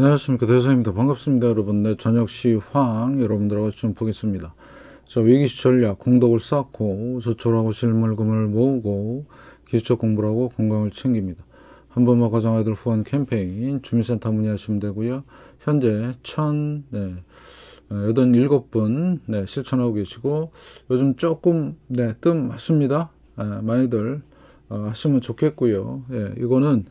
안녕하십니까 대사입니다 반갑습니다 여러분 네, 저녁 시황 여러분들하고 좀 보겠습니다 자 위기시 전략 공덕을 쌓고 저출하고 실물금을 모으고 기술 공부를 하고 건강을 챙깁니다 한번만 가정아이들 후원 캠페인 주민센터 문의하시면 되고요 현재 천 네, 87분 어, 실천하고 계시고 요즘 조금 네, 뜸 맞습니다 네, 많이들 어, 하시면 좋겠고요 예, 이거는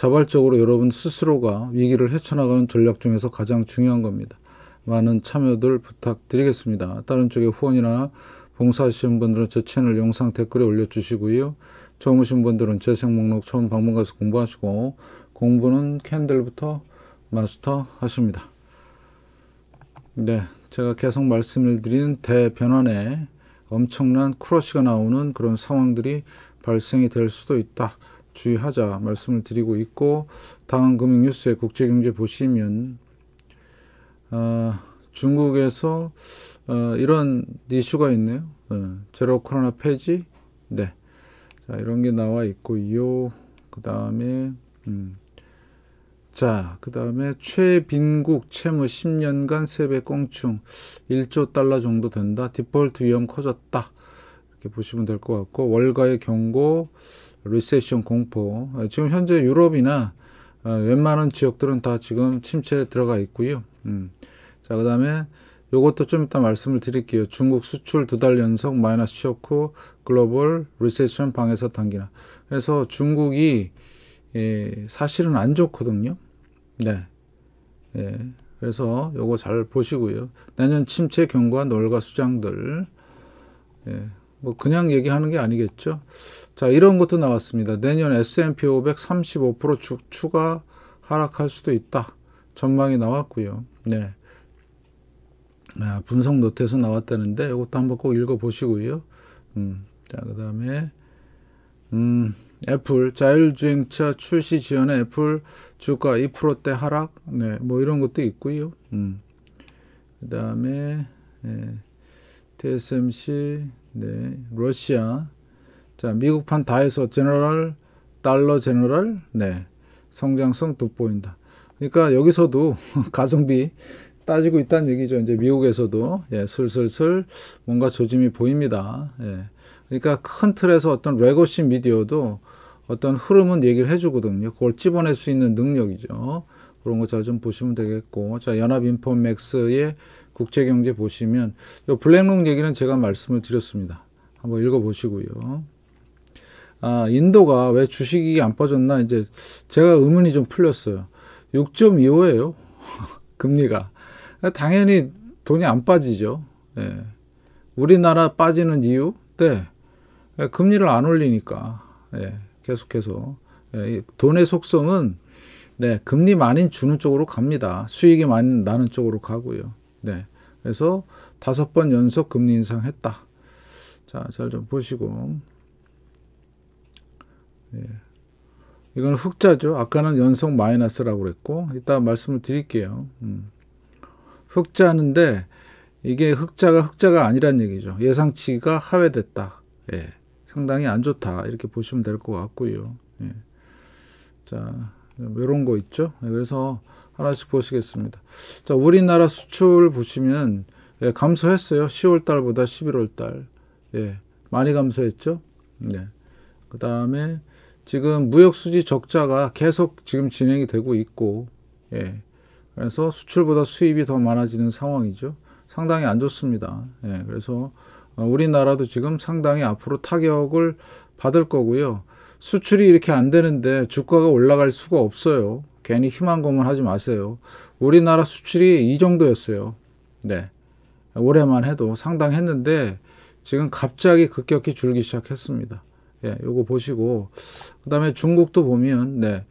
자발적으로 여러분 스스로가 위기를 헤쳐나가는 전략 중에서 가장 중요한 겁니다. 많은 참여들 부탁드리겠습니다. 다른 쪽에 후원이나 봉사하시는 분들은 제 채널 영상 댓글에 올려주시고요. 처음 오신 분들은 재생 목록 처음 방문 가서 공부하시고 공부는 캔들부터 마스터 하십니다. 네, 제가 계속 말씀을 드린 대변환에 엄청난 크러쉬가 나오는 그런 상황들이 발생이 될 수도 있다. 주의하자 말씀을 드리고 있고 다음 금융뉴스의 국제경제 보시면 어, 중국에서 어, 이런 이슈가 있네요. 어, 제로 코로나 폐지 네. 자, 이런 게 나와 있고요. 그 다음에 음. 자, 그 다음에 최빈국 채무 10년간 세배 껑충 1조 달러 정도 된다. 디폴트 위험 커졌다. 이렇게 보시면 될 것 같고 월가의 경고 리세션 공포 아, 지금 현재 유럽이나 아, 웬만한 지역들은 다 지금 침체에 들어가 있고요 음. 자그 다음에 요것도 좀 이따 말씀을 드릴게요 중국 수출 두 달 연속 마이너스 쇼크 글로벌 리세션 방에서 단기나 그래서 중국이 예, 사실은 안 좋거든요 네 예, 그래서 요거 잘 보시고요 내년 침체 경과 놀과 수장들 예, 뭐 그냥 얘기하는 게 아니겠죠. 자, 이런 것도 나왔습니다. 내년 S&P 500 35% 추가 하락할 수도 있다. 전망이 나왔고요. 네. 아, 분석 노트에서 나왔다는데 이것도 한번 꼭 읽어 보시고요. 음. 자, 그다음에 음, 애플 자율주행차 출시 지연에 애플 주가 2%대 하락. 네. 뭐 이런 것도 있고요. 음. 그다음에 예, TSMC 네, 러시아. 자, 미국판 다이소 제너럴, 달러 제너럴, 네, 성장성 돋보인다. 그러니까 여기서도 가성비 따지고 있다는 얘기죠. 이제 미국에서도 예, 슬슬슬 뭔가 조짐이 보입니다. 예. 그러니까 큰 틀에서 어떤 레거시 미디어도 어떤 흐름은 얘기를 해주거든요. 그걸 집어낼 수 있는 능력이죠. 그런 것잘좀 보시면 되겠고, 자 연합인폼맥스의 국제경제 보시면 블랙롱 얘기는 제가 말씀을 드렸습니다. 한번 읽어보시고요. 아, 인도가 왜 주식이 안 빠졌나 이제 제가 의문이 좀 풀렸어요. 6.25예요. 금리가. 당연히 돈이 안 빠지죠. 예. 우리나라 빠지는 이유? 네. 예, 금리를 안 올리니까. 예. 계속해서. 예. 돈의 속성은 네, 금리 많이 주는 쪽으로 갑니다. 수익이 많이 나는 쪽으로 가고요. 네. 그래서 다섯 번 연속 금리 인상했다. 자, 잘 좀 보시고. 예. 이건 흑자죠. 아까는 연속 마이너스라고 그랬고, 이따 말씀을 드릴게요. 음. 흑자는데, 이게 흑자가 흑자가 아니란 얘기죠. 예상치가 하회됐다. 예. 상당히 안 좋다. 이렇게 보시면 될 것 같고요. 예. 자, 이런 거 있죠. 그래서 하나씩 보시겠습니다. 자, 우리나라 수출 보시면 예, 감소했어요. 10월 달보다 11월 달. 예, 많이 감소했죠. 네. 그 다음에 지금 무역수지 적자가 계속 지금 진행이 되고 있고, 예. 그래서 수출보다 수입이 더 많아지는 상황이죠. 상당히 안 좋습니다. 예, 그래서 어, 우리나라도 지금 상당히 앞으로 타격을 받을 거고요. 수출이 이렇게 안 되는데 주가가 올라갈 수가 없어요. 괜히 희망고문 하지 마세요. 우리나라 수출이 이 정도였어요. 네. 올해만 해도 상당했는데 지금 갑자기 급격히 줄기 시작했습니다. 예, 요거 보시고 그다음에 중국도 보면 네.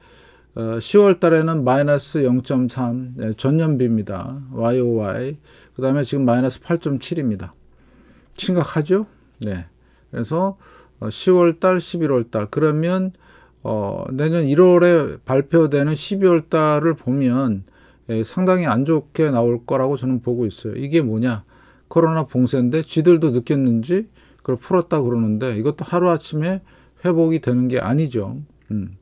10월 어, 달에는 마이너스 0.3 네, 전년비입니다. YOY. 그다음에 지금 마이너스 8.7입니다. 심각하죠? 네. 그래서 10월 어, 달, 11월 달 그러면 어, 내년 1월에 발표되는 12월 달을 보면 예, 상당히 안 좋게 나올 거라고 저는 보고 있어요. 이게 뭐냐? 코로나 봉쇄인데 지들도 느꼈는지 그걸 풀었다 그러는데 이것도 하루아침에 회복이 되는 게 아니죠. 음.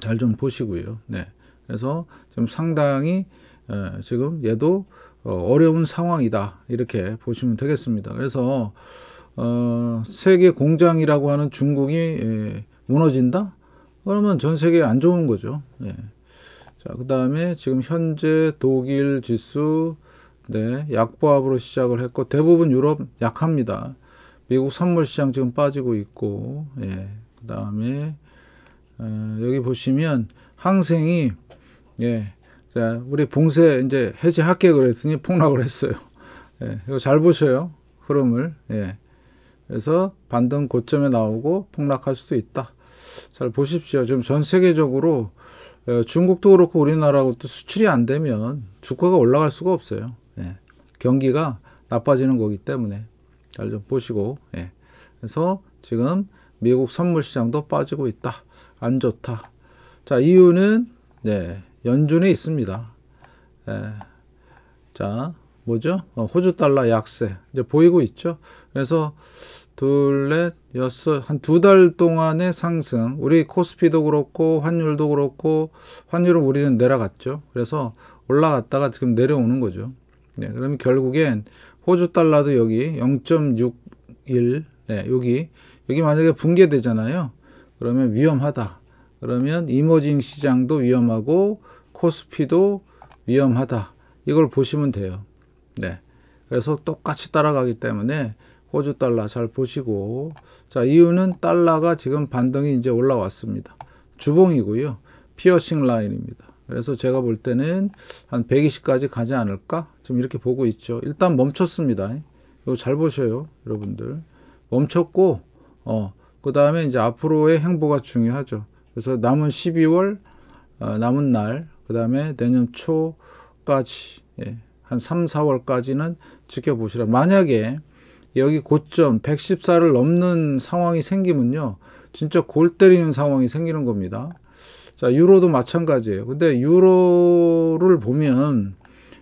잘 좀 보시고요. 네. 그래서 지금 상당히 예, 지금 얘도 어, 어려운 상황이다. 이렇게 보시면 되겠습니다. 그래서 어, 세계 공장이라고 하는 중국이 예, 무너진다? 그러면 전 세계 안 좋은 거죠. 예. 자, 그 다음에 지금 현재 독일 지수, 네, 약보합으로 시작을 했고, 대부분 유럽 약합니다. 미국 선물 시장 지금 빠지고 있고, 예. 그 다음에, 어, 여기 보시면 항생이, 예. 자, 우리 봉쇄 이제 해제할게 그랬더니 폭락을 했어요. 예. 이거 잘 보셔요. 흐름을. 예. 그래서 반등 고점에 나오고 폭락할 수도 있다. 잘 보십시오. 지금 전 세계적으로 중국도 그렇고 우리나라도 수출이 안 되면 주가가 올라갈 수가 없어요. 예. 경기가 나빠지는 거기 때문에 잘 좀 보시고 예. 그래서 지금 미국 선물 시장도 빠지고 있다. 안 좋다. 자 이유는 예, 연준에 있습니다. 예. 자 뭐죠? 어, 호주 달러 약세 이제 보이고 있죠. 그래서 둘, 넷, 여섯, 한 두 달 동안의 상승. 우리 코스피도 그렇고, 환율도 그렇고, 환율은 우리는 내려갔죠. 그래서 올라갔다가 지금 내려오는 거죠. 네, 그러면 결국엔 호주 달러도 여기 0.61, 네, 여기, 여기 만약에 붕괴되잖아요. 그러면 위험하다. 그러면 이머징 시장도 위험하고, 코스피도 위험하다. 이걸 보시면 돼요. 네. 그래서 똑같이 따라가기 때문에 호주 달러 잘 보시고 자 이유는 달러가 지금 반등이 이제 올라왔습니다. 주봉이고요. 피어싱 라인입니다. 그래서 제가 볼 때는 한 120까지 가지 않을까? 지금 이렇게 보고 있죠. 일단 멈췄습니다. 이거 잘 보셔요. 여러분들. 멈췄고 어, 그 다음에 이제 앞으로의 행보가 중요하죠. 그래서 남은 12월 어, 남은 날, 그 다음에 내년 초까지 예, 한 3, 4월까지는 지켜보시라. 만약에 여기 고점 114를 넘는 상황이 생기면요. 진짜 골 때리는 상황이 생기는 겁니다. 자, 유로도 마찬가지예요. 근데 유로를 보면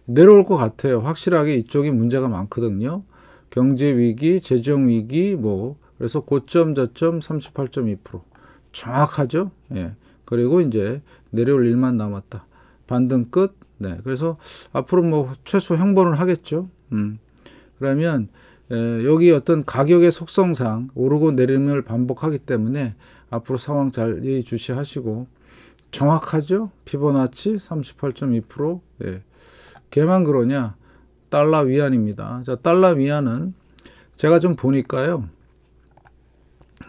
내려올 것 같아요. 확실하게 이쪽이 문제가 많거든요. 경제 위기, 재정 위기 뭐 그래서 고점 저점 38.2% 정확하죠. 예. 그리고 이제 내려올 일만 남았다. 반등 끝. 네. 그래서 앞으로 뭐 최소 형벌을 하겠죠. 음. 그러면 예, 여기 어떤 가격의 속성상 오르고 내림을 반복하기 때문에 앞으로 상황 잘주시하시고 정확하죠? 피보나치 38.2% 예. 걔만 그러냐? 달러 위안입니다. 자, 달러 위안은 제가 좀 보니까요.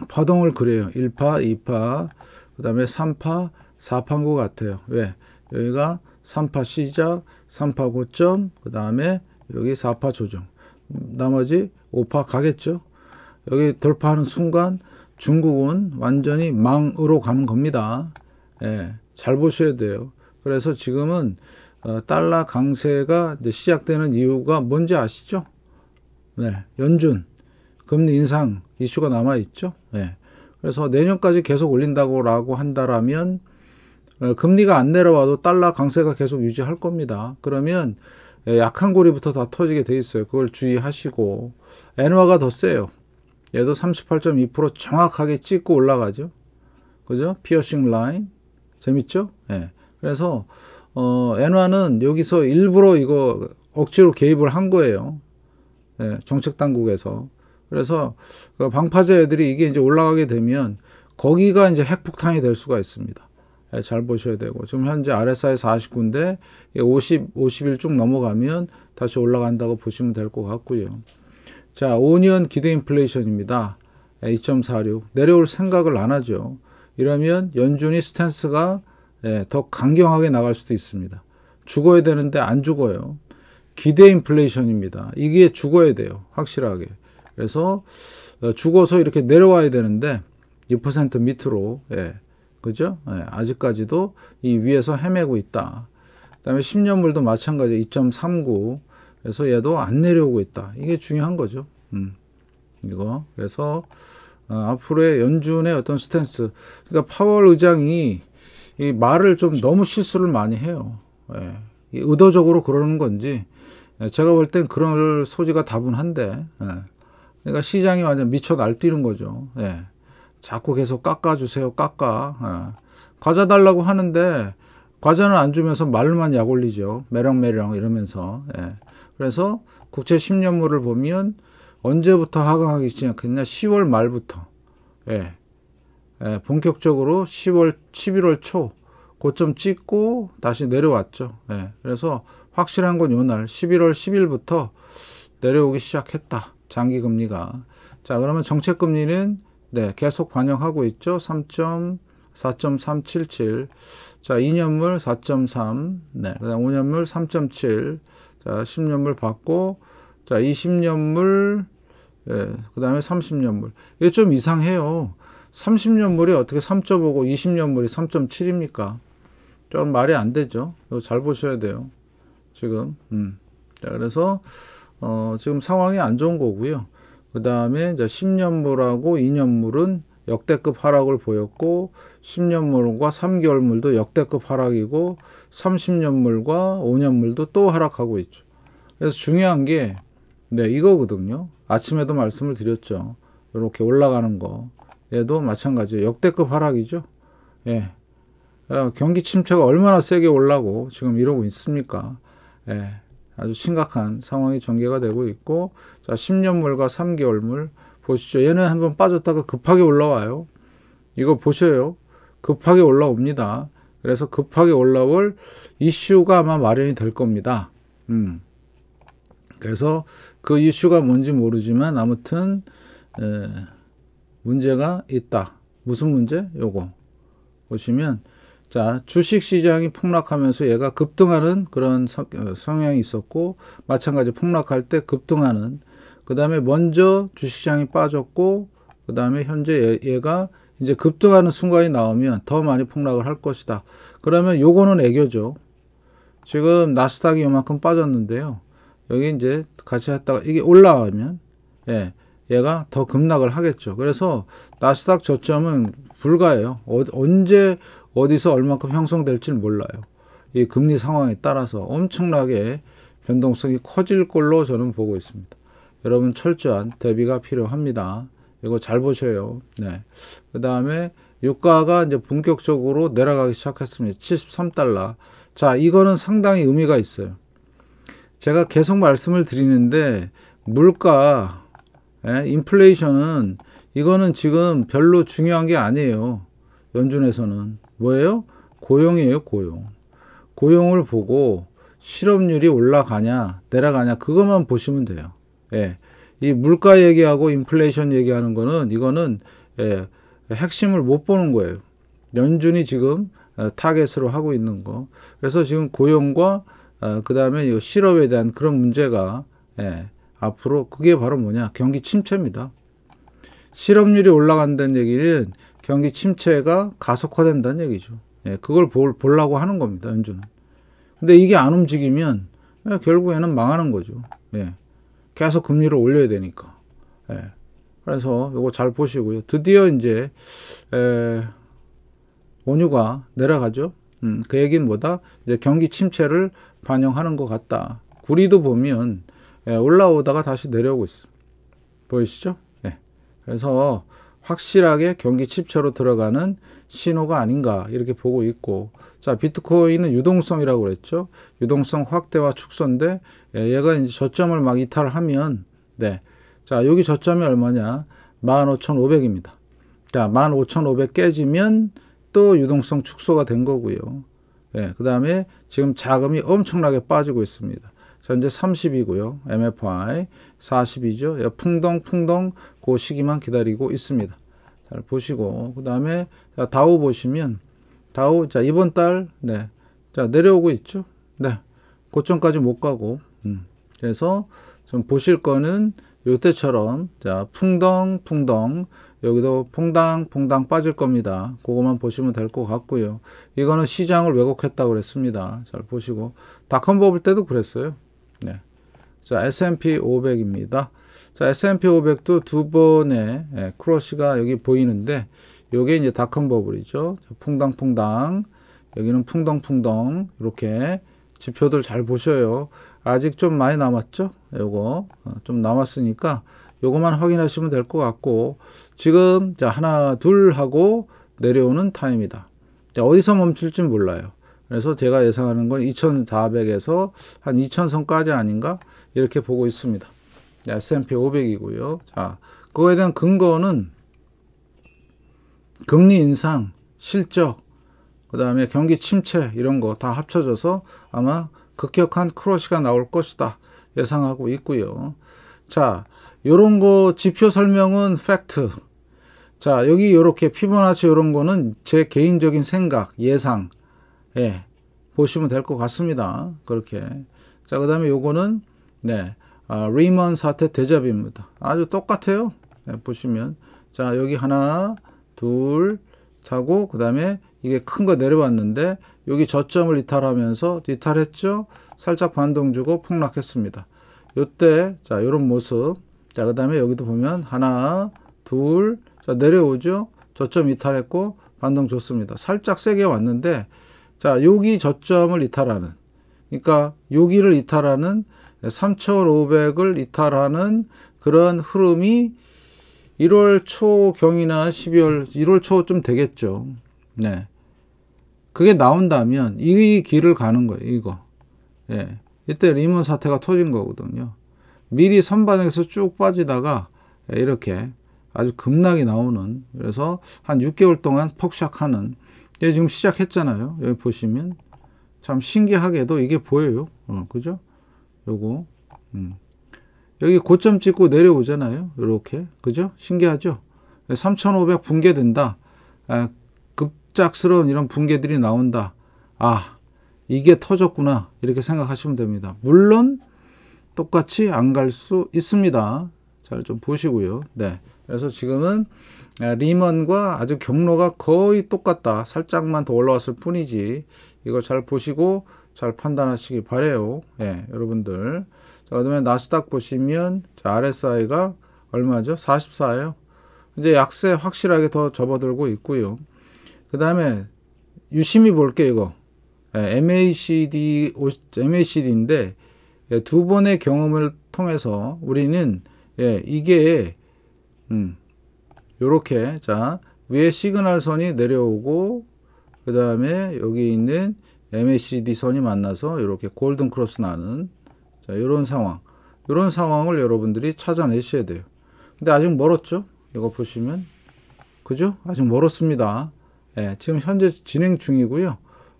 파동을 그래요. 1파, 2파, 그 다음에 3파, 4파인 것 같아요. 왜? 여기가 3파 시작, 3파 고점, 그 다음에 여기 4파 조정. 나머지 오파 가겠죠. 여기 돌파하는 순간 중국은 완전히 망으로 가는 겁니다. 예, 잘 보셔야 돼요. 그래서 지금은 어, 달러 강세가 시작되는 이유가 뭔지 아시죠? 네, 연준 금리 인상 이슈가 남아 있죠. 네, 그래서 내년까지 계속 올린다고라고 한다라면 어, 금리가 안 내려와도 달러 강세가 계속 유지할 겁니다. 그러면 예, 약한 고리부터 다 터지게 돼 있어요. 그걸 주의하시고 엔화가 더 세요. 얘도 38.2% 정확하게 찍고 올라가죠. 그죠? 피어싱 라인 재밌죠? 예. 그래서 어, 엔화는 여기서 일부러 이거 억지로 개입을 한 거예요. 예, 정책 당국에서. 그래서 그 방파제 애들이 이게 이제 올라가게 되면 거기가 이제 핵폭탄이 될 수가 있습니다. 예, 잘 보셔야 되고 지금 현재 RSI 49인데 50, 51쭉 넘어가면 다시 올라간다고 보시면 될 것 같고요. 자, 5년 기대 인플레이션입니다. 2.46 내려올 생각을 안 하죠. 이러면 연준이 스탠스가 예, 더 강경하게 나갈 수도 있습니다. 죽어야 되는데 안 죽어요. 기대 인플레이션입니다. 이게 죽어야 돼요. 확실하게. 그래서 어, 죽어서 이렇게 내려와야 되는데 2% 밑으로 예, 그죠? 예, 아직까지도 이 위에서 헤매고 있다. 그 다음에 10년물도 마찬가지 2.39 그래서 얘도 안 내려오고 있다. 이게 중요한 거죠. 음, 이거 그래서 어, 앞으로의 연준의 어떤 스탠스 그러니까 파월 의장이 이 말을 좀 너무 실수를 많이 해요. 예, 의도적으로 그러는 건지 예, 제가 볼 땐 그런 소지가 다분한데 예. 그러니까 시장이 완전 미쳐 날뛰는 거죠. 예. 자꾸 계속 깎아주세요, 깎아. 예. 과자 달라고 하는데 과자는 안 주면서 말로만 약 올리죠. 매력매력 이러면서. 예. 그래서 국채 10년물을 보면 언제부터 하강하기 시작했냐? 10월 말부터. 예. 예. 본격적으로 10월, 11월 초 고점 찍고 다시 내려왔죠. 예. 그래서 확실한 건 요 날 11월 10일부터 내려오기 시작했다. 장기 금리가. 자, 그러면 정책 금리는 네, 계속 반영하고 있죠. 3.4.377. 자, 2년물 4.3. 네. 그다음 5년물 3.7. 자, 10년물 받고 자, 20년물 예, 그다음에 30년물. 이게 좀 이상해요. 30년물이 어떻게 3.5고 20년물이 3.7입니까? 좀 말이 안 되죠. 이거 잘 보셔야 돼요. 지금. 음. 자, 그래서 어, 지금 상황이 안 좋은 거고요. 그 다음에 10년물하고 2년물은 역대급 하락을 보였고 10년물과 3개월물도 역대급 하락이고 30년물과 5년물도 또 하락하고 있죠. 그래서 중요한 게 네, 이거거든요. 아침에도 말씀을 드렸죠. 이렇게 올라가는 거. 에도 마찬가지예요. 역대급 하락이죠. 예. 아, 경기 침체가 얼마나 세게 올라고 지금 이러고 있습니까? 예. 아주 심각한 상황이 전개가 되고 있고 자 10년물과 3개월물 보시죠. 얘는 한번 빠졌다가 급하게 올라와요. 이거 보셔요. 급하게 올라옵니다. 그래서 급하게 올라올 이슈가 아마 마련이 될 겁니다. 음. 그래서 그 이슈가 뭔지 모르지만 아무튼 에, 문제가 있다. 무슨 문제? 요거. 보시면 자, 주식 시장이 폭락하면서 얘가 급등하는 그런 어, 성향이 있었고, 마찬가지 폭락할 때 급등하는, 그 다음에 먼저 주식시장이 빠졌고, 그 다음에 현재 얘가 이제 급등하는 순간이 나오면 더 많이 폭락을 할 것이다. 그러면 요거는 애교죠. 지금 나스닥이 요만큼 빠졌는데요. 여기 이제 같이 했다가 이게 올라가면, 예, 얘가 더 급락을 하겠죠. 그래서 나스닥 저점은 불가해요 어, 언제 어디서 얼만큼 형성될지 몰라요. 이 금리 상황에 따라서 엄청나게 변동성이 커질 걸로 저는 보고 있습니다. 여러분 철저한 대비가 필요합니다. 이거 잘 보셔요. 네. 그 다음에 유가가 이제 본격적으로 내려가기 시작했습니다. 73달러. 자, 이거는 상당히 의미가 있어요. 제가 계속 말씀을 드리는데 물가, 예, 인플레이션은 이거는 지금 별로 중요한 게 아니에요. 연준에서는. 뭐예요? 고용이에요, 고용. 고용을 보고 실업률이 올라가냐, 내려가냐, 그것만 보시면 돼요. 예. 이 물가 얘기하고 인플레이션 얘기하는 거는 이거는 예, 핵심을 못 보는 거예요. 연준이 지금 어, 타겟으로 하고 있는 거. 그래서 지금 고용과 어, 그 다음에 실업에 대한 그런 문제가 예, 앞으로 그게 바로 뭐냐 경기 침체입니다. 실업률이 올라간다는 얘기는 경기 침체가 가속화된다는 얘기죠. 예, 그걸 볼, 보려고 하는 겁니다. 연준은. 근데 이게 안 움직이면 예, 결국에는 망하는 거죠. 예. 계속 금리를 올려야 되니까. 예. 그래서 이거 잘 보시고요. 드디어 이제 에, 원유가 내려가죠. 음, 그 얘기는 뭐다? 이제 경기 침체를 반영하는 것 같다. 구리도 보면 예, 올라오다가 다시 내려오고 있어. 보이시죠? 예. 그래서 확실하게 경기 침체로 들어가는 신호가 아닌가 이렇게 보고 있고 자 비트코인은 유동성이라고 그랬죠 유동성 확대와 축소인데 예, 얘가 이제 저점을 막 이탈하면 네 자 여기 저점이 얼마냐 15,500입니다 자15,500 깨지면 또 유동성 축소가 된 거고요 예, 그 다음에 지금 자금이 엄청나게 빠지고 있습니다. 현재 30이고요. MFI 40이죠. 풍덩풍덩 그 시기만 기다리고 있습니다. 잘 보시고 그 다음에 다우 보시면 다우 자 이번 달 네. 자 내려오고 있죠. 네. 고점까지 못 가고 음. 그래서 좀 보실 거는 요때처럼 자 풍덩풍덩 여기도 퐁당퐁당 빠질 겁니다. 그것만 보시면 될 것 같고요. 이거는 시장을 왜곡했다고 그랬습니다. 잘 보시고 닷컴 버블 때도 그랬어요. 네. 자, S&P 500입니다. 자, S&P 500도 두 번의 예, 크로시가 여기 보이는데 요게 이제 닷컴 버블이죠. 풍당풍당. 여기는 풍덩풍덩 이렇게 지표들 잘 보셔요. 아직 좀 많이 남았죠? 요거 어, 좀 남았으니까 요거만 확인하시면 될 것 같고 지금 자 하나 둘 하고 내려오는 타임이다. 어디서 멈출지 몰라요. 그래서 제가 예상하는 건 2400에서 한 2000선까지 아닌가 이렇게 보고 있습니다. S&P 500이고요. 자, 그거에 대한 근거는 금리 인상, 실적, 그 다음에 경기 침체 이런 거 다 합쳐져서 아마 급격한 크러시가 나올 것이다 예상하고 있고요. 자, 요런 거 지표 설명은 팩트. 자, 여기 요렇게 피보나치 요런 거는 제 개인적인 생각, 예상, 예, 보시면 될 것 같습니다. 그렇게. 자, 그 다음에 요거는, 네, 아, 리먼 사태 대접입니다. 아주 똑같아요. 네, 보시면. 자, 여기 하나, 둘, 자고그 다음에 이게 큰 거 내려왔는데, 여기 저점을 이탈하면서, 이탈했죠? 살짝 반동 주고 폭락했습니다. 요때, 자, 요런 모습. 자, 그 다음에 여기도 보면, 하나, 둘, 자, 내려오죠? 저점 이탈했고, 반동 좋습니다. 살짝 세게 왔는데, 자, 요기 저점을 이탈하는 그러니까 요기를 이탈하는 3,500을 이탈하는 그런 흐름이 1월 초경이나 12월 1월 초쯤 되겠죠. 네. 그게 나온다면 이 길을 가는 거예요, 이거. 예. 이때 리먼 사태가 터진 거거든요. 미리 선반에서 쭉 빠지다가 이렇게 아주 급락이 나오는 그래서 한 6개월 동안 폭삭하는 예, 지금 시작했잖아요. 여기 보시면 참 신기하게도 이게 보여요. 어, 그죠? 요거 음. 여기 고점 찍고 내려오잖아요. 이렇게 그죠? 신기하죠? 3,500 예, 붕괴된다. 아, 급작스러운 이런 붕괴들이 나온다. 아 이게 터졌구나 이렇게 생각하시면 됩니다. 물론 똑같이 안 갈 수 있습니다. 잘 좀 보시고요. 네, 그래서 지금은 네, 리먼과 아주 경로가 거의 똑같다. 살짝만 더 올라왔을 뿐이지. 이거 잘 보시고 잘 판단하시기 바래요. 예, 여러분들. 자, 그다음에 나스닥 보시면 자, RSI가 얼마죠? 44예요. 이제 약세 확실하게 더 접어들고 있고요. 그다음에 유심히 볼게 이거. 예, MACD MACD인데 예, 두 번의 경험을 통해서 우리는 예, 이게 음, 요렇게 자 위에 시그널 선이 내려오고 그 다음에 여기 있는 MACD 선이 만나서 이렇게 골든 크로스 나는 자 이런 상황 이런 상황을 여러분들이 찾아내셔야 돼요 근데 아직 멀었죠 이거 보시면 그죠 아직 멀었습니다 예, 지금 현재 진행 중이고요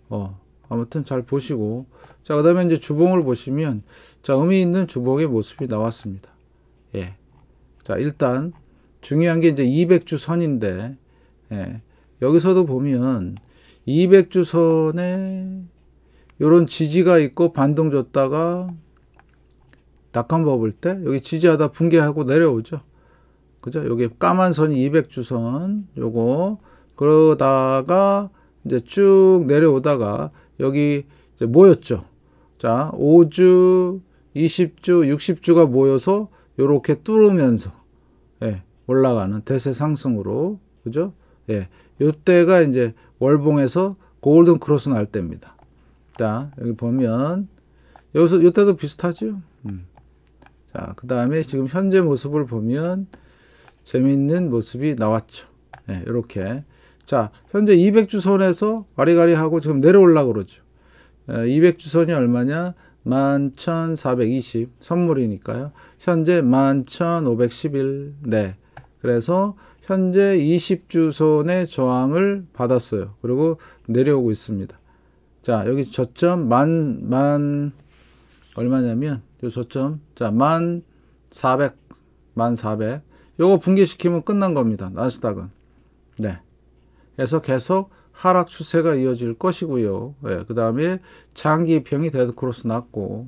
어, 아무튼 잘 보시고 자그 다음에 이제 주봉을 보시면 자 의미 있는 주봉의 모습이 나왔습니다 예. 자 일단 중요한 게 이제 200주 선인데 예, 여기서도 보면 200주 선에 이런 지지가 있고 반동 줬다가 낙한 버블 때 여기 지지하다 붕괴하고 내려오죠. 그죠? 여기 까만 선이 200주선 요거 그러다가 이제 쭉 내려오다가 여기 이제 모였죠. 자, 5주, 20주, 60주가 모여서 요렇게 뚫으면서 예. 올라가는 대세 상승으로 그죠? 예. 요때가 이제 월봉에서 골든 크로스 날 때입니다. 자, 여기 보면 여기서 요때도 비슷하죠? 음. 자, 그다음에 지금 현재 모습을 보면 재미있는 모습이 나왔죠. 예, 요렇게 자, 현재 200주선에서 와리가리하고 지금 내려올라 그러죠. 200주선이 예, 얼마냐? 11,420 선물이니까요. 현재 11,511. 네. 그래서 현재 20주선의 저항을 받았어요. 그리고 내려오고 있습니다. 자, 여기 저점 만, 만, 얼마냐면, 요 저점, 자, 만 400, 만 400. 요거 붕괴시키면 끝난 겁니다. 나스닥은. 네. 그래서 계속 하락 추세가 이어질 것이고요. 네, 예, 그 다음에 장기 입형이 데드크로스 났고,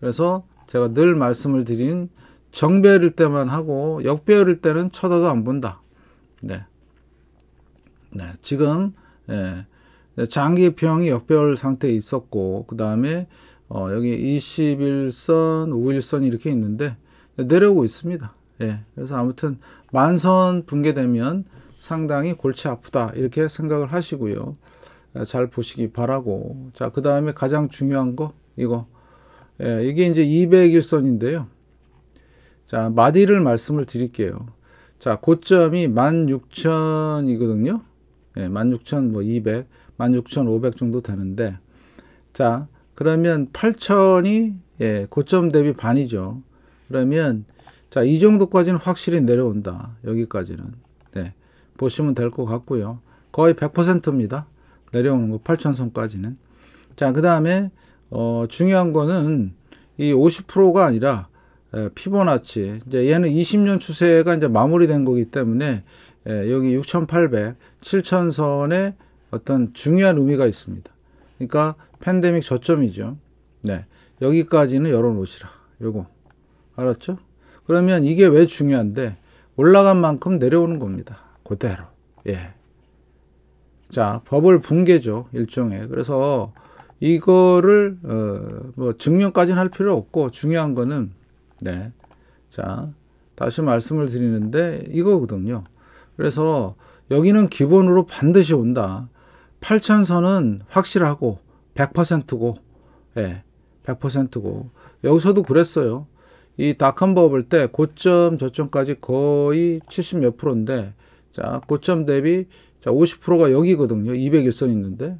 그래서 제가 늘 말씀을 드린 정배일 때만 하고 역배일 열 때는 쳐다도 안 본다. 네. 네. 지금 예. 장기 평이 역배열 상태에 있었고 그 다음에 어, 여기 21선, 5일선 이렇게 있는데 내려오고 있습니다. 예. 그래서 아무튼 만선 붕괴되면 상당히 골치 아프다 이렇게 생각을 하시고요. 아, 잘 보시기 바라고 자그 다음에 가장 중요한 거 이거 예, 이게 이제 201선인데요. 자, 마디를 말씀을 드릴게요. 자, 고점이 16,000이거든요. 예, 16,200, 16,500 뭐 정도 되는데 자, 그러면 8,000이 예, 고점 대비 반이죠. 그러면 자, 이 정도까지는 확실히 내려온다. 여기까지는. 네. 보시면 될 것 같고요. 거의 100%입니다. 내려오는 거 8,000선까지는. 자, 그다음에 어, 중요한 거는 이 50%가 아니라 예, 피보나치 이제 얘는 20년 추세가 이제 마무리된 거기 때문에 예, 여기 6,800, 7,000선에 어떤 중요한 의미가 있습니다. 그러니까 팬데믹 저점이죠. 네, 여기까지는 열어놓으시라. 요거 알았죠? 그러면 이게 왜 중요한데 올라간 만큼 내려오는 겁니다. 그대로. 예. 자, 버블 붕괴죠. 일종의. 그래서 이거를 어, 뭐 증명까지는 할 필요 없고 중요한 거는 네. 자, 다시 말씀을 드리는데 이거거든요. 그래서 여기는 기본으로 반드시 온다. 8천선은 확실하고 100%고 예, 100%고 여기서도 그랬어요. 이 닷컴 버블 때 고점 저점까지 거의 70 몇 프로인데 자 고점 대비 자 50%가 여기거든요. 201선 있는데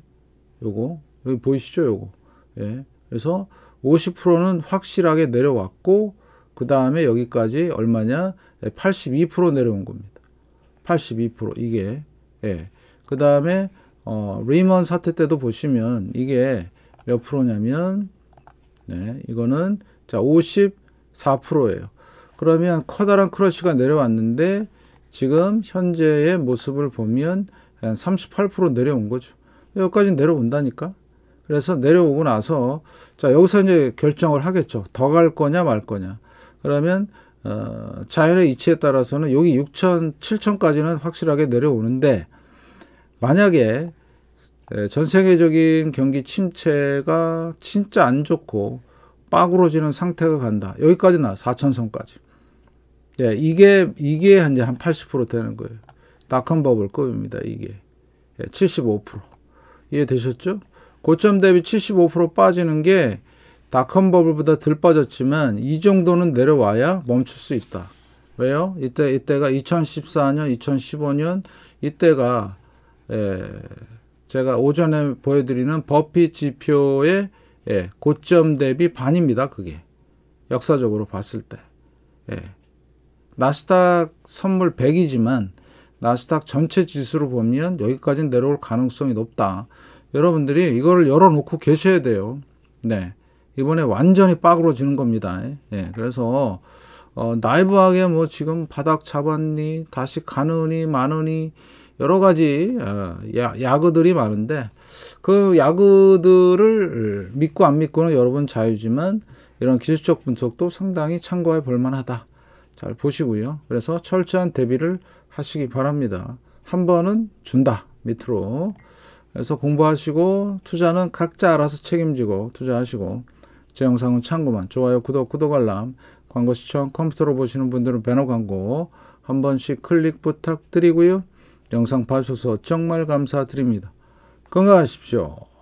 요거 여기 보이시죠? 요거 예, 그래서 50%는 확실하게 내려왔고 그 다음에 여기까지 얼마냐? 82% 예, 내려온 겁니다. 82% 이게 예. 그 다음에 어, 레이먼 사태 때도 보시면 이게 몇 프로냐면 네, 이거는 자 54%예요. 그러면 커다란 크러쉬가 내려왔는데 지금 현재의 모습을 보면 38% 내려온 거죠. 여기까지 내려온다니까. 그래서 내려오고 나서 자 여기서 이제 결정을 하겠죠. 더 갈 거냐 말 거냐. 그러면 어, 자연의 이치에 따라서는 여기 6천, 7천까지는 확실하게 내려오는데 만약에 전 세계적인 경기 침체가 진짜 안 좋고 빠그러지는 상태가 간다. 여기까지 나 4천 선까지. 예, 이게 이게 이제 한 80% 되는 거예요. 낙한 버블급입니다. 이게 예, 75% 이해 되셨죠? 고점 대비 75% 빠지는 게 닷컴 버블보다 덜 빠졌지만 이 정도는 내려와야 멈출 수 있다. 왜요? 이때 이때가 2014년, 2015년 이때가 예, 제가 오전에 보여드리는 버피 지표의 예, 고점 대비 반입니다. 그게 역사적으로 봤을 때 예, 나스닥 선물 100이지만 나스닥 전체 지수로 보면 여기까지 내려올 가능성이 높다. 여러분들이 이거를 열어놓고 계셔야 돼요. 네. 이번에 완전히 빠그러지는 겁니다. 예, 그래서 어, 나이브하게 뭐 지금 바닥 잡았니 다시 가느니 마느니 여러 가지 어, 야, 야구들이 많은데 그 야구들을 믿고 안 믿고는 여러분 자유지만 이런 기술적 분석도 상당히 참고해 볼 만하다. 잘 보시고요. 그래서 철저한 대비를 하시기 바랍니다. 한 번은 준다. 밑으로. 그래서 공부하시고 투자는 각자 알아서 책임지고 투자하시고 제 영상은 참고만 좋아요, 구독, 구독 알람, 광고 시청, 컴퓨터로 보시는 분들은 배너 광고 한 번씩 클릭 부탁드리고요. 영상 봐주셔서 정말 감사드립니다. 건강하십시오.